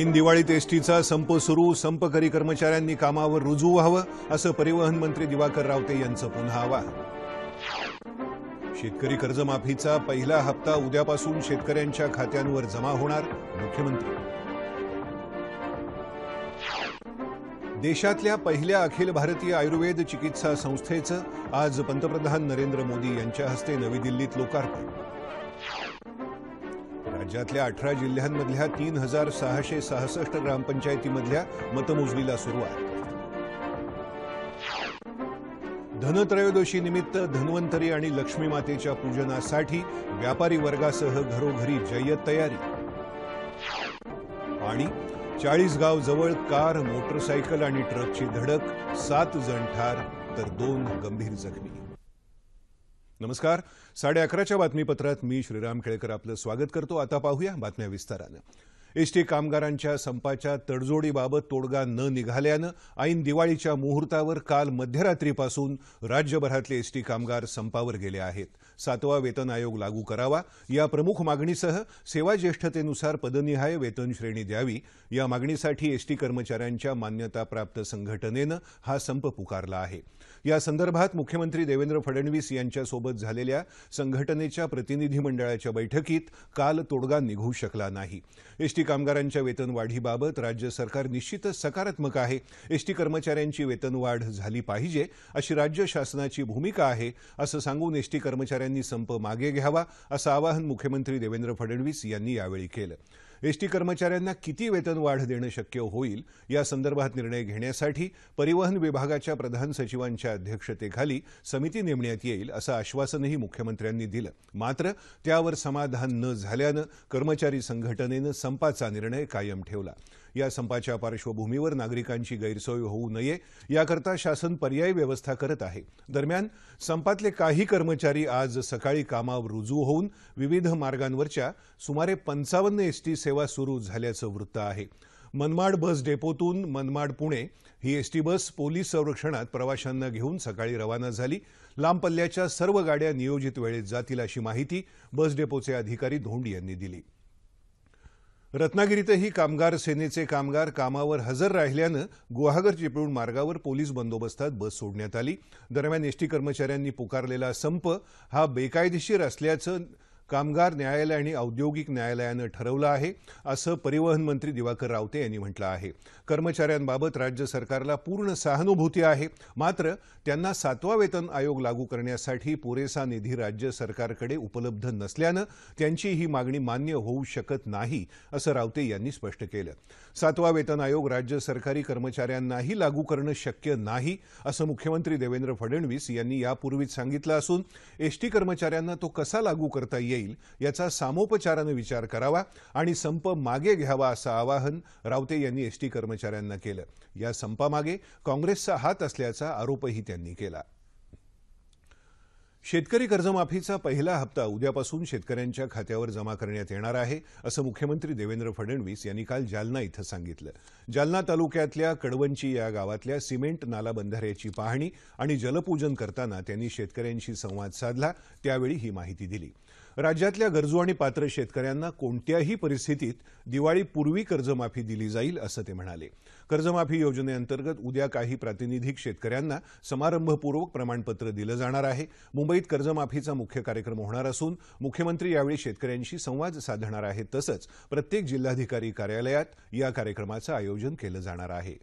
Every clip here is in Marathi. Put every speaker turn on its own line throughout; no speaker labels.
ऐन दिवाळीत एसटीचा संप सुरू संपकरी कर्मचाऱ्यांनी कामावर रुजू व्हावं असं परिवहन मंत्री दिवाकर रावते यांचं पुन्हा आवाहन शेतकरी कर्जमाफीचा पहिला हप्ता उद्यापासून शेतकऱ्यांच्या खात्यांवर जमा होणार मुख्यमंत्री देशातल्या पहिल्या अखिल भारतीय आयुर्वेद चिकित्सा संस्थेचं आज पंतप्रधान नरेंद्र मोदी यांच्या हस्ते नवी दिल्लीत लोकार्पण राज्यातल्या अठरा जिल्ह्यांमधल्या तीन हजार सहाशे सहासष्ट ग्रामपंचायतीमधल्या मतमोजणीला सुरुवात धनत्रयोदशी निमित्त धन्वंतरी आणि लक्ष्मी मातेच्या पूजनासाठी व्यापारी वर्गासह घरोघरी जय्यत तयारी आणि चाळीसगाव जवळ कार मोटरसायकल आणि ट्रकची धडक सात जण ठार तर दोन गंभीर जखमी नमस्कार साडे अकराच्या बातमीपत्रात मी श्रीराम खेळकर आपलं स्वागत करतो आता पाहूया बातम्या विस्तारानं एसटी कामगारांच्या संपाच्या तडजोडीबाबत तोडगा न निघाल्यानं ऐन दिवाळीच्या मुहूर्तावर काल मध्यरात्रीपासून राज्यभरातले एसटी कामगार संपावर गेले आहेत सातवा वेतन आयोग लागू करावा या प्रमुख मागणीसह सेवा ज्येष्ठतेनुसार पदनिहाय वेतन श्रेणी द्यावी या मागणीसाठी एसटी कर्मचाऱ्यांच्या मान्यताप्राप्त संघटनेनं हा संप पुकारला आहे या संदर्भात मुख्यमंत्री देवेंद्र फडणवीस यांच्यासोबत झालेल्या संघटनेच्या प्रतिनिधी मंडळाच्या बैठकीत काल तोडगा निघू शकला नाही एसटी कामगारांच्या वेतनवाढीबाबत राज्य सरकार निश्चितच सकारात्मक आहे एसटी कर्मचाऱ्यांची वेतनवाढ झाली पाहिजे अशी राज्य शासनाची भूमिका आहे असं सांगून एसटी कर्मचाऱ्यांनी संप मागे घ्यावा असं आवाहन मुख्यमंत्री देवेंद्र फडणवीस यांनी यावेळी केलं एसटी कर्मचाऱ्यांना किती वेतन वाढ़ देणं शक्य होईल या संदर्भात निर्णय घेण्यासाठी परिवहन विभागाच्या प्रधान सचिवांच्या अध्यक्षतेखाली समिती नेमण्यात येईल असं आश्वासनही मुख्यमंत्र्यांनी दिलं मात्र त्यावर समाधान न झाल्यानं कर्मचारी संघटनेनं संपाचा निर्णय कायम ठेवला या संपाच्या पार्श्वभूमीवर नागरिकांची गैरसोय होऊ नये याकरता शासन पर्यायी व्यवस्था करत आहे दरम्यान संपातले काही कर्मचारी आज सकाळी कामावर रुजू होऊन विविध मार्गांवरच्या सुमारे पंचावन्न एसटी सेवा सुरू झाल्याचं वृत्त आहे मनमाड बस डेपोतून मनमाड पुणे ही एसटी बस पोलीस संरक्षणात प्रवाशांना घेऊन सकाळी रवाना झाली लांब पल्ल्याच्या सर्व गाड्या नियोजित वेळेत जातील अशी माहिती बस डेपोचे अधिकारी धोंडी यांनी दिली रत्नागिरीतही कामगार सेनेचे कामगार कामावर हजर राहिल्यानं गुहागर चिपळूण मार्गावर पोलीस बंदोबस्तात बस सोडण्यात आली दरम्यान एसटी कर्मचाऱ्यांनी पुकारलेला संप हा बेकायदेशीर असल्याचं कामगार न्यायालय आणि औद्योगिक न्यायालयानं ठरवलं आहे असं परिवहन मंत्री दिवाकर रावते यांनी म्हटलं आहे कर्मचाऱ्यांबाबत राज्य सरकारला पूर्ण सहानुभूती आहे मात्र त्यांना सातवा वेतन आयोग लागू करण्यासाठी पुरेसा निधी राज्य सरकारकडे उपलब्ध नसल्यानं त्यांची ही मागणी मान्य होऊ शकत नाही असं रावते यांनी स्पष्ट केलं सातवा वेतन आयोग राज्य सरकारी कर्मचाऱ्यांनाही लागू करणं शक्य नाही असं मुख्यमंत्री देवेंद्र फडणवीस यांनी यापूर्वीच सांगितलं असून एसटी कर्मचाऱ्यांना तो कसा लागू करता येईल येईल याचा सामोपचारानं विचार करावा आणि संप मागे घ्यावा असं आवाहन रावते यांनी एसटी कर्मचाऱ्यांना केलं या संपामागे काँग्रेसचा हात असल्याचा आरोपही त्यांनी केला शेतकरी कर्जमाफीचा पहिला हप्ता उद्यापासून शेतकऱ्यांच्या खात्यावर जमा करण्यात येणार आहे असं मुख्यमंत्री देवेंद्र फडणवीस यांनी काल जालना इथं सांगितलं जालना तालुक्यातल्या कडवंची या गावातल्या सिमेंट नाला बंधाऱ्याची पाहणी आणि जलपूजन करताना त्यांनी शेतकऱ्यांशी संवाद साधला त्यावेळी ही माहिती दिली राज्यातल्या गरजू आणि पात्र शेतकऱ्यांना कोणत्याही परिस्थितीत दिवाळीपूर्वी कर्जमाफी दिली जाईल असं ते म्हणाले कर्जमाफी योजनेअंतर्गत उद्या काही प्रातिनिधिक शेतकऱ्यांना समारंभपूर्वक प्रमाणपत्र दिलं जाणार आहे मुंबईत कर्जमाफीचा मुख्य कार्यक्रम होणार असून मुख्यमंत्री यावेळी शेतकऱ्यांशी संवाद साधणार आहेत तसंच प्रत्येक जिल्हाधिकारी कार्यालयात या कार्यक्रमाचं आयोजन केलं जाणार आहे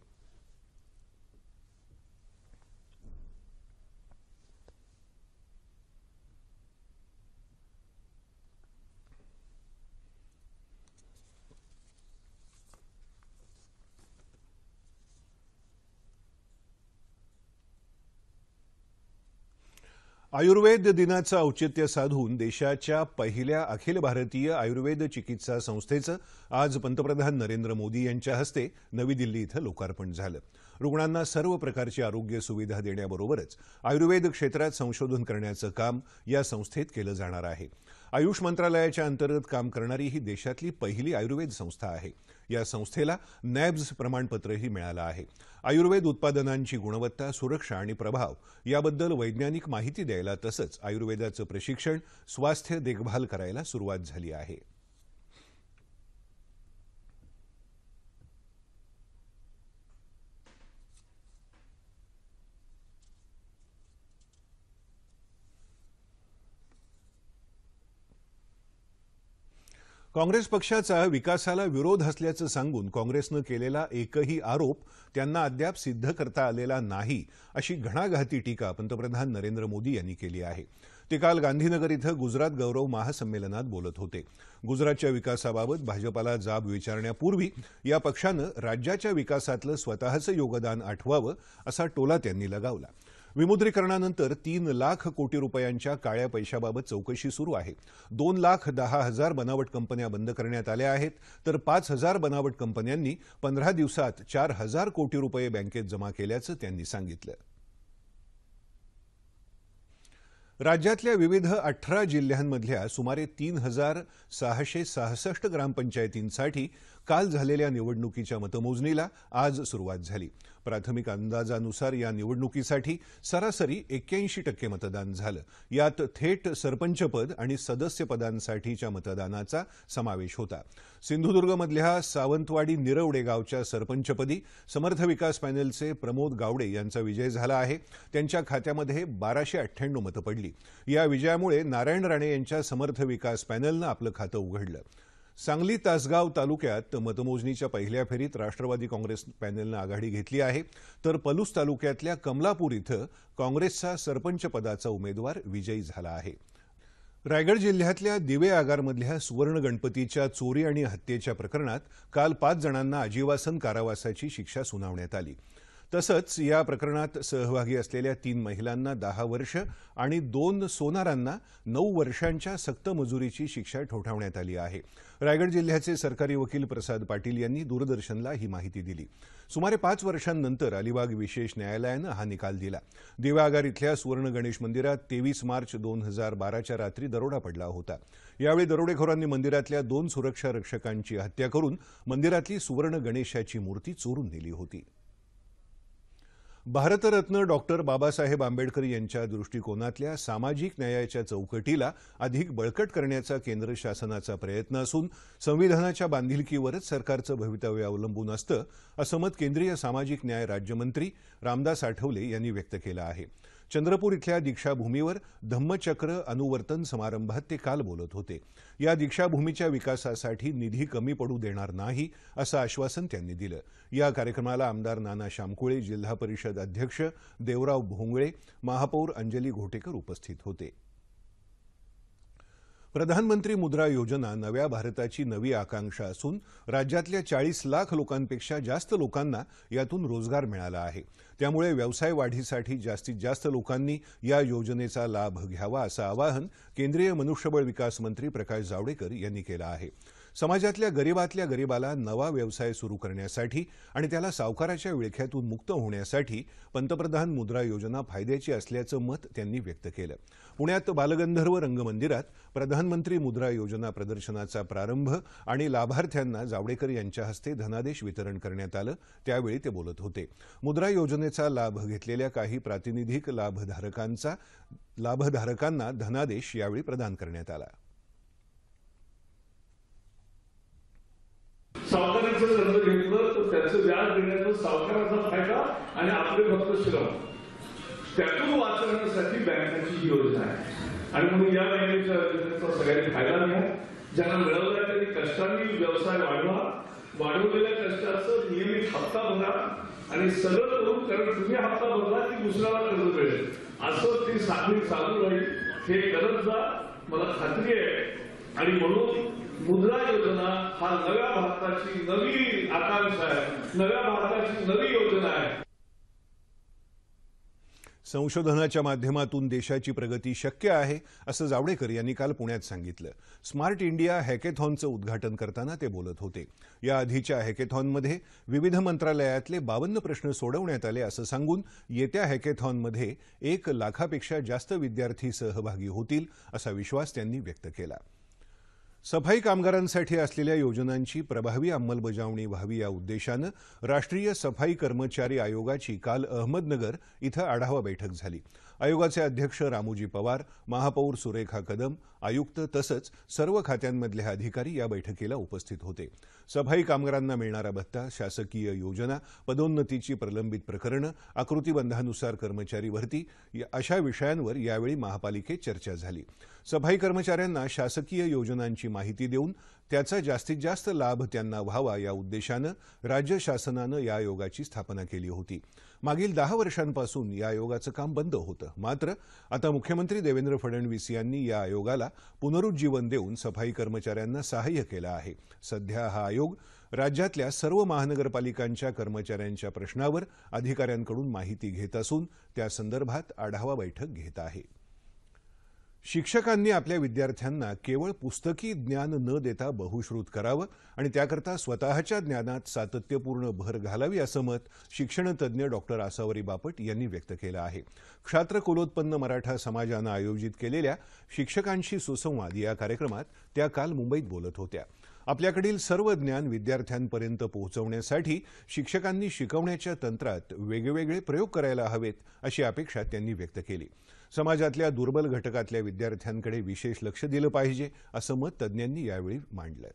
आयुर्वेद दिनाचं औचित्य साधून देशाच्या पहिल्या अखिल भारतीय आयुर्वेद चिकित्सा संस्थेचं आज पंतप्रधान नरेंद्र मोदी यांच्या हस्ते नवी दिल्ली इथं लोकार्पण झालं रुग्णांना सर्व प्रकारची आरोग्य सुविधा देण्याबरोबरच आयुर्वेद क्षेत्रात संशोधन करण्याचं काम या संस्थेत केलं जाणार आहे आयुष मंत्रालयाच्या अंतर्गत काम करणारी ही देशातली पहिली आयुर्वेद संस्था आहे या संस्थेला नॅब्ज प्रमाणपत्रही मिळालं आहे आयुर्वेद उत्पादनांची गुणवत्ता सुरक्षा आणि प्रभाव याबद्दल वैज्ञानिक माहिती द्यायला तसंच आयुर्वेदाचं प्रशिक्षण स्वास्थ्य देखभाल करायला सुरुवात झाली आहे काँग्रेस पक्षाचा विकासाला विरोध असल्याचं सांगून काँग्रेसनं केलेला एकही आरोप त्यांना अद्याप सिद्ध करता आलेला नाही अशी घणाघाती टीका पंतप्रधान नरेंद्र मोदी यांनी केली आहे ते काल गांधीनगर इथं गुजरात गौरव महासंमेलनात बोलत होते गुजरातच्या विकासाबाबत भाजपाला जाब विचारण्यापूर्वी या पक्षानं राज्याच्या विकासातलं स्वतःचं योगदान आठवावं असा टोला त्यांनी लगावला विमुद्रीकरणानंतर तीन लाख कोटी रुपयांच्या काळ्या पैशाबाबत चौकशी सुरू आहे दोन लाख दहा हजार बनावट कंपन्या बंद करण्यात आल्या आहेत तर पाच हजार बनावट कंपन्यांनी पंधरा दिवसात चार हजार कोटी रुपये बँकेत जमा केल्याचं त्यांनी सांगितलं राज्यातल्या विविध अठरा जिल्ह्यांमधल्या सुमारे तीन हजार सहाशे सहासष्ट ग्रामपंचायतींसाठी काल झालेल्या निवडणुकीच्या मतमोजणीला आज सुरुवात झाली प्राथमिक अंदाजानुसार या निवडणुकीसाठी सरासरी एक्क्याऐंशी टक्के मतदान झालं यात थेट सरपंचपद आणि सदस्यपदांसाठीच्या मतदानाचा समावेश होता सिंधुदुर्गमधल्या सावंतवाडी निरवडे गावच्या सरपंचपदी समर्थ विकास पॅनेलचे प्रमोद गावडे यांचा विजय झाला आहे त्यांच्या खात्यामध्ये बाराशे अठ्ठ्याण्णव मतं पडली या विजयामुळे नारायण राणे यांच्या समर्थ विकास पॅनलनं आपलं खातं उघडलं सांगली तासगाव तालुक्यात मतमोजणीच्या पहिल्या फेरीत राष्ट्रवादी काँग्रेस पॅनेलनं आघाडी घेतली आहे तर पलूस तालुक्यातल्या कमलापूर इथं काँग्रेसचा सरपंच पदाचा उमेदवार विजयी झाला आहे रायगड जिल्ह्यातल्या दिवे आगारमधल्या सुवर्ण गणपतीच्या चोरी आणि हत्येच्या प्रकरणात काल पाच जणांना आजीवासन कारावासाची शिक्षा सुनावण्यात आली तसंच या प्रकरणात सहभागी असलेल्या तीन महिलांना दहा वर्ष आणि दोन सोनारांना नऊ वर्षांच्या मजुरीची शिक्षा ठोठावण्यात आली आहे रायगड जिल्ह्याचे सरकारी वकील प्रसाद पाटील यांनी दूरदर्शनला ही माहिती दिली सुमारे पाच वर्षांनंतर अलिबाग विशेष न्यायालयानं हा निकाल दिला देवागार इथल्या सुवर्ण गणेश मंदिरात तेवीस मार्च दोन हजार बाराच्या रात्री दरोडा पडला होता यावेळी दरोडेखोरांनी मंदिरातल्या दोन सुरक्षा रक्षकांची हत्या करून मंदिरातली सुवर्ण गणेशाची मूर्ती चोरून नेली होती भारतरत्न डॉक्टर बाबासाहेब आंबेडकर यांच्या दृष्टिकोनातल्या सामाजिक न्यायाच्या चौकटीला अधिक बळकट करण्याचा केंद्र शासनाचा प्रयत्न असून संविधानाच्या बांधिलकीवरच सरकारचं भवितव्य अवलंबून असतं असं मत केंद्रीय सामाजिक न्याय राज्यमंत्री रामदास आठवले यांनी व्यक्त केलं आहे चंद्रपूर इथल्या दीक्षाभूमीवर धम्मचक्र अनुवर्तन समारंभात ते काल बोलत होते या दीक्षाभूमीच्या विकासासाठी निधी कमी पडू देणार नाही असं आश्वासन त्यांनी दिलं या कार्यक्रमाला आमदार नाना शामकुळे जिल्हा परिषद अध्यक्ष देवराव भोंगळे महापौर अंजली घोटेकर उपस्थित होते प्रधानमंत्री मुद्रा योजना नव्या भारताची नवी आकांक्षा असून राज्यातल्या चाळीस लाख लोकांपेक्षा जास्त लोकांना यातून रोजगार मिळाला आहे त्यामुळे व्यवसाय वाढीसाठी जास्तीत जास्त लोकांनी या योजनेचा लाभ घ्यावा असं आवाहन केंद्रीय मनुष्यबळ विकास मंत्री प्रकाश जावडेकर यांनी केलं आहे समाजातल्या गरीबातल्या गरीबाला नवा व्यवसाय सुरू करण्यासाठी आणि त्याला सावकाराच्या विळख्यातून मुक्त होण्यासाठी पंतप्रधान मुद्रा योजना फायद्याची असल्याचं मत त्यांनी व्यक्त केलं पुण्यात बालगंधर्व रंगमंदिरात प्रधानमंत्री मुद्रा योजना प्रदर्शनाचा प्रारंभ आणि लाभार्थ्यांना जावडेकर यांच्या हस्ते धनादेश वितरण करण्यात आलं त्यावेळी ते बोलत होते मुद्रा योजनेचा लाभ घेतलेल्या काही प्रातिनिधिक लाभधारकांचा लाभधारकांना धनादेश यावेळी प्रदान करण्यात आला सावकाराचं कर्ज घेतलं तर त्याचं व्याज देण्याचा सावकाराचा फायदा आणि आपले भक्त श्रम त्यातून वाचवण्यासाठी बँकांची योजना आहे आणि म्हणून या बँकेच्या योजनेचा सगळ्यांनी फायदा घ्या ज्यांना मिळवला त्यांनी कष्टांनी व्यवसाय वाढवा वाढवलेल्या कष्टाचं नियमित हप्ता भरा आणि सगळं करून कारण तुम्ही हप्ता भरला की दुसऱ्याला कर्ज मिळेल असं ती साखळी चालू राहील हे करत जा मला खात्री आहे आणि म्हणून मुद्रा योजना हा नव्या भारताची नवी आकांक्षा आहे नव्या भारताची नवी योजना आहे संशोधनाच्या माध्यमातून देशाची प्रगती शक्य आहे असं जावडेकर यांनी काल पुण्यात सांगितलं स्मार्ट इंडिया हॅकेथॉनचं उद्घाटन करताना ते बोलत होते या आधीच्या हॅकेथॉनमध्ये विविध मंत्रालयातले बावन्न प्रश्न सोडवण्यात आले असं सांगून येत्या हॅकेथॉनमध्ये एक लाखापेक्षा जास्त विद्यार्थी सहभागी होतील असा विश्वास त्यांनी व्यक्त केला सफाई कामगारांसाठी असलेल्या योजनांची प्रभावी अंमलबजावणी व्हावी या उद्देशानं राष्ट्रीय सफाई कर्मचारी आयोगाची काल अहमदनगर इथं आढावा बैठक झाली आयोगाचे अध्यक्ष रामोजी पवार महापौर सुरेखा कदम आयुक्त तसंच सर्व खात्यांमधले अधिकारी या बैठकीला उपस्थित होते सफाई कामगारांना मिळणारा भत्ता शासकीय योजना पदोन्नतीची प्रलंबित प्रकरणं आकृतीबंधानुसार कर्मचारी भरती अशा विषयांवर यावेळी महापालिकेत चर्चा झाली सफाई कर्मचाऱ्यांना शासकीय योजनांची माहिती देऊन त्याचा जास्तीत जास्त लाभ त्यांना व्हावा या उद्देशानं राज्य शासनानं या आयोगाची स्थापना केली होती मागील दहा वर्षांपासून या आयोगाचं काम बंद होतं मात्र आता मुख्यमंत्री देवेंद्र फडणवीस यांनी या आयोगाला पुनरुज्जीवन देऊन सफाई कर्मचाऱ्यांना सहाय्य केलं आहे सध्या हा आयोग राज्यातल्या सर्व महानगरपालिकांच्या कर्मचाऱ्यांच्या प्रश्नावर अधिकाऱ्यांकडून माहिती घेत असून त्या संदर्भात आढावा बैठक घेत आहे शिक्षकांनी आपल्या विद्यार्थ्यांना केवळ पुस्तकी ज्ञान न देता बहुश्रुत करावं आणि त्याकरता स्वतःच्या ज्ञानात सातत्यपूर्ण भर घालावी असं मत शिक्षणतज्ञ डॉक्टर आसावरी बापट यांनी व्यक्त केलं आहे क्षात्र कुलोत्पन्न मराठा समाजानं आयोजित केलेल्या शिक्षकांशी सुसंवाद या कार्यक्रमात त्या काल मुंबईत बोलत होत्या आपल्याकडील सर्व ज्ञान विद्यार्थ्यांपर्यंत पोहोचवण्यासाठी शिक्षकांनी शिकवण्याच्या तंत्रात वेगवेगळे प्रयोग करायला हवेत अशी अपेक्षा त्यांनी व्यक्त केली समाजातल्या दुर्बल घटकातल्या विद्यार्थ्यांकडे विशेष लक्ष दिलं पाहिजे असं मत तज्ज्ञांनी यावेळी मांडलं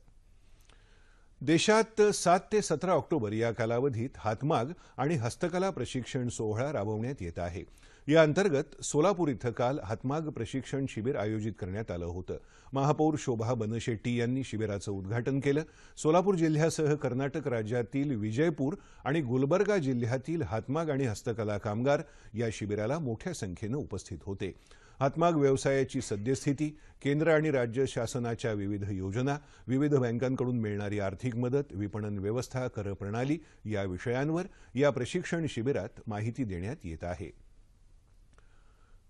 देशात सात ते सतरा ऑक्टोबर या कालावधीत हातमाग आणि हस्तकला प्रशिक्षण सोहळा राबवण्यात येत आहे या अंतर्गत सोलापूर इथं काल हातमाग प्रशिक्षण शिबिर आयोजित करण्यात आलं होतं महापौर शोभा बनशेट्टी यांनी शिबिराचं उद्घाटन केलं सोलापूर जिल्ह्यासह कर्नाटक राज्यातील विजयपूर आणि गुलबर्गा जिल्ह्यातील हातमाग आणि हस्तकला कामगार या शिबिराला मोठ्या संख्येनं उपस्थित होते हातमाग व्यवसायाची सद्यस्थिती केंद्र आणि राज्य शासनाच्या विविध योजना विविध बँकांकडून मिळणारी आर्थिक मदत विपणन व्यवस्था करप्रणाली या विषयांवर या प्रशिक्षण शिबिरात माहिती देण्यात येत आहे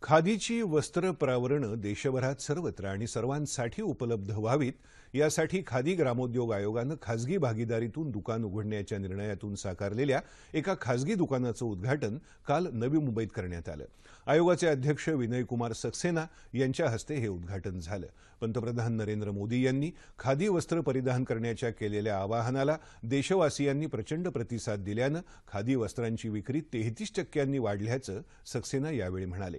खादीची वस्त्र प्रावरणं देशभरात सर्वत्र आणि सर्वांसाठी उपलब्ध व्हावीत यासाठी खादी ग्रामोद्योग आयोगानं खाजगी भागीदारीतून दुकान उघडण्याच्या निर्णयातून साकारलेल्या एका खाजगी दुकानाचं उद्घाटन काल नवी मुंबईत करण्यात आलं आयोगाचे अध्यक्ष विनयकुमार सक्सेना यांच्या हस्ते हे उद्घाटन झालं पंतप्रधान नरेंद्र मोदी यांनी खादी वस्त्र परिधान करण्याच्या केलेल्या आवाहनाला देशवासियांनी प्रचंड प्रतिसाद दिल्यानं खादी वस्त्रांची विक्री तेहतीस टक्क्यांनी वाढल्याचं सक्सेना यावेळी म्हणाले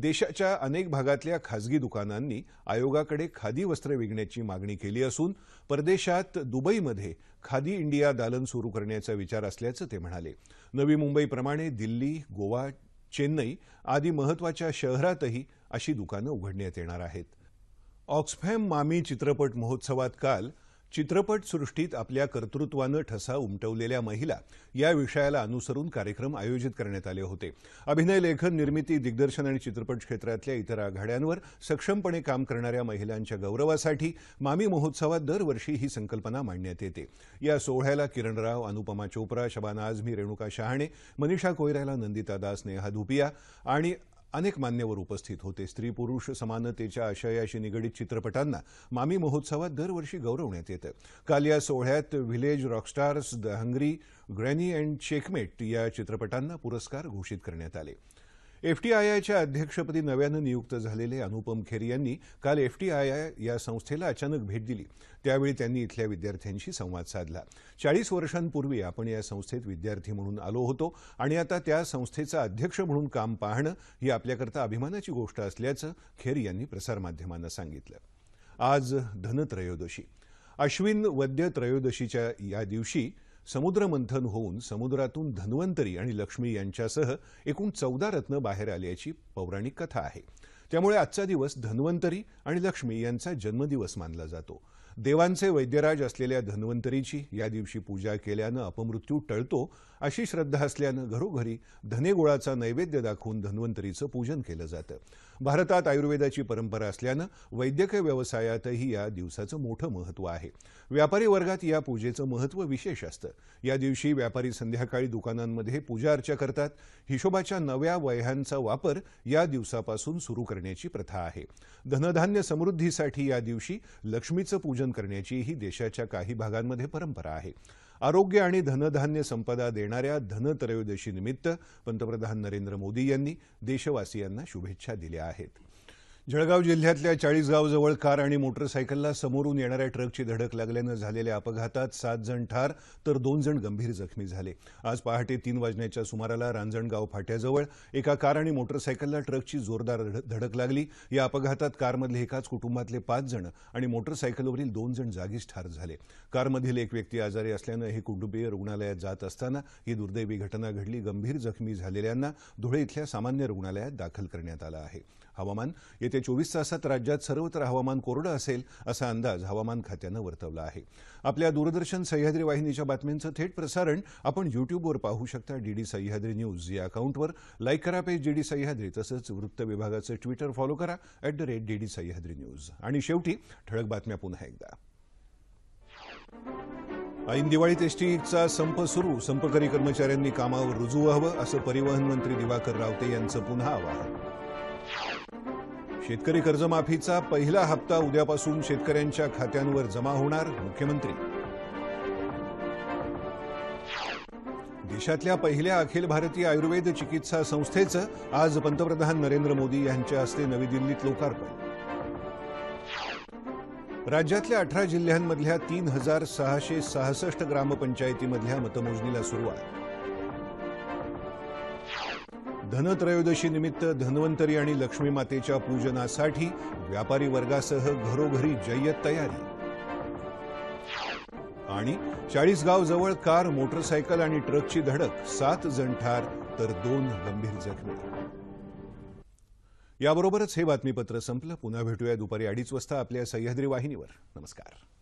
देशाच्या अनेक भागातल्या खाजगी दुकानांनी आयोगाकडे खादी वस्त्र विकण्याची मागणी केली असून परदेशात दुबईमध्ये खादी इंडिया दालन सुरू करण्याचा विचार असल्याचं ते म्हणाले नवी मुंबईप्रमाणे दिल्ली गोवा चेन्नई आदी महत्वाच्या शहरातही अशी दुकानं उघडण्यात येणार आहेत ऑक्सफॅम मामी चित्रपट महोत्सवात काल चित्रपटसृष्टीत आपल्या कर्तृत्वानं ठसा उमटवलेल्या महिला या विषयाला अनुसरून कार्यक्रम आयोजित करण्यात आले होते अभिनय लेखन निर्मिती दिग्दर्शन आणि चित्रपट क्षेत्रातल्या इतर आघाड्यांवर सक्षमपणे काम करणाऱ्या महिलांच्या गौरवासाठी मामी महोत्सवात दरवर्षी ही संकल्पना मांडण्यात येते या सोहळ्याला किरण राव अनुपमा चोप्रा शबाना आझमी रेणुका शहाणे मनीषा कोयराला नंदिता दास नेहा धुपिया आणि अनेक मान्यवर उपस्थित होते स्त्री पुरुष समानतेच्या आशयाशी निगडीत चित्रपटांना मामी महोत्सवात दरवर्षी गौरवण्यात येतं काल या सोहळ्यात village rockstars the hungry granny and checkmate या चित्रपटांना पुरस्कार घोषित करण्यात आले एफटीआयआयच्या अध्यक्षपदी नव्यानं नियुक्त झालेले अनुपम खेर यांनी काल एफटीआयआय या संस्थेला अचानक भेट दिली त्यावेळी त्यांनी इथल्या विद्यार्थ्यांशी संवाद साधला चाळीस वर्षांपूर्वी आपण या संस्थेत विद्यार्थी म्हणून आलो होतो आणि आता त्या संस्थेचा अध्यक्ष म्हणून काम पाहणं ही आपल्याकरता अभिमानाची गोष्ट असल्याचं खेर यांनी प्रसारमाध्यमांना सांगितलं आज धनत्रयोदशी अश्विन वद्य त्रयोदशीच्या या दिवशी समुद्रमंथन होऊन समुद्रातून धन्वंतरी आणि लक्ष्मी यांच्यासह एकूण चौदा रत्न बाहेर आल्याची पौराणिक कथा आहे त्यामुळे आजचा दिवस धन्वंतरी आणि लक्ष्मी यांचा जन्मदिवस मानला जातो देवांचे वैद्यराज असलेल्या धन्वंतरीची या दिवशी पूजा केल्यानं अपमृत्यू टळतो अशी श्रद्धा असल्यानं घरोघरी धनेगोळाचा नैवेद्य दाखवून धन्वंतरीचं पूजन केलं जातं भारतात आयुर्वेदाची परंपरा असल्यानं वैद्यकीय व्यवसायातही या दिवसाचं मोठं महत्त्व आहे व्यापारी वर्गात या पूजेचं महत्त्व विशेष असतं या दिवशी व्यापारी संध्याकाळी दुकानांमध्ये पूजा अर्चा करतात हिशोबाच्या नव्या वह्यांचा वापर या दिवसापासून सुरू करण्याची प्रथा आहे धनधान्य समृद्धीसाठी या दिवशी लक्ष्मीचं पूजन करण्याची ही देशाच्या काही भागांमध्ये परंपरा आहे आरोग्य आणि धनधान्य संपदा देणाऱ्या धनत्रयोदशीनिमित्त पंतप्रधान नरेंद्र मोदी यांनी देशवासियांना शुभेच्छा दिल्या आहेत जळगाव जिल्ह्यातल्या चाळीसगावजवळ कार आणि मोटरसायकलला समोरून येणाऱ्या ट्रकची धडक लागल्यानं झालेल्या अपघातात सात जण ठार तर दोन जण गंभीर जखमी झाले आज पहाटे तीन वाजण्याच्या सुमाराला रांजणगाव फाट्याजवळ एका कार आणि मोटरसायकलला ट्रकची जोरदार धडक लागली या अपघातात कारमधले एकाच कुटुंबातले पाच जण आणि मोटरसायकलवरील दोन जण जागीच ठार झाले कारमधील एक व्यक्ती आजारी असल्यानं हे कुटुंबीय रुग्णालयात जात असताना ही दुर्दैवी घटना घडली गंभीर जखमी झालेल्यांना धुळे इथल्या सामान्य रुग्णालयात दाखल करण्यात आलं आहे हवामान येत्या चोवीस तासात राज्यात सर्वत्र हवामान कोरडं असेल असा अंदाज हवामान खात्यानं वर्तवला आहे आपल्या दूरदर्शन सह्याद्री वाहिनीच्या बातम्यांचं थेट प्रसारण आपण युट्यूबवर पाहू शकता डीडी सह्याद्री न्यूज या अकाउंटवर लाईक करा पेज डीडी सह्याद्री तसंच वृत्त विभागाचं ट्विटर फॉलो करा at the rate DD Sahyadri news आणि शेवटी ठळक बातम्या पुन्हा एकदा ऐन दिवाळी एसटीचा संप सुरू संपकरी कर्मचाऱ्यांनी कामावर रुजू व्हावं असं परिवहन मंत्री दिवाकर रावते यांचं पुन्हा आवाहन शेतकरी कर्जमाफीचा पहिला हप्ता उद्यापासून शेतकऱ्यांच्या खात्यांवर जमा होणार मुख्यमंत्री देशातल्या पहिल्या अखिल भारतीय आयुर्वेद चिकित्सा संस्थेचं आज पंतप्रधान नरेंद्र मोदी यांच्या हस्ते नवी दिल्लीत लोकार्पण राज्यातल्या अठरा जिल्ह्यांमधल्या तीन हजार सहाशे सहासष्ट ग्रामपंचायतीमधल्या मतमोजणीला सुरुवात धनत्रयोदशी निमित्त धन्वंतरी आणि लक्ष्मी मातेच्या पूजनासाठी व्यापारी वर्गासह घरोघरी जय्यत तयारी आणि चाळीसगाव जवळ कार मोटरसायकल आणि ट्रकची धडक सात जण ठार तर दोन गंभीर जखमी याबरोबरच हे बातमीपत्र संपलं पुन्हा भेटूया दुपारी अडीच वाजता आपल्या सह्याद्री वाहिनीवर नमस्कार